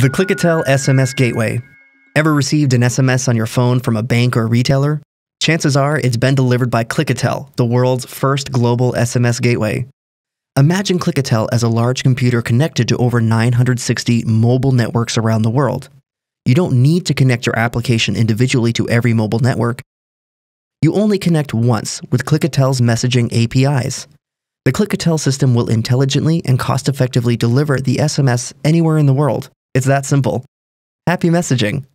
The Clickitel SMS Gateway. Ever received an SMS on your phone from a bank or retailer? Chances are it's been delivered by Clickitel, the world's first global SMS gateway. Imagine Clickitel as a large computer connected to over 960 mobile networks around the world. You don't need to connect your application individually to every mobile network. You only connect once with Clickitel's messaging APIs. The Clickitel system will intelligently and cost effectively deliver the SMS anywhere in the world. It's that simple. Happy messaging.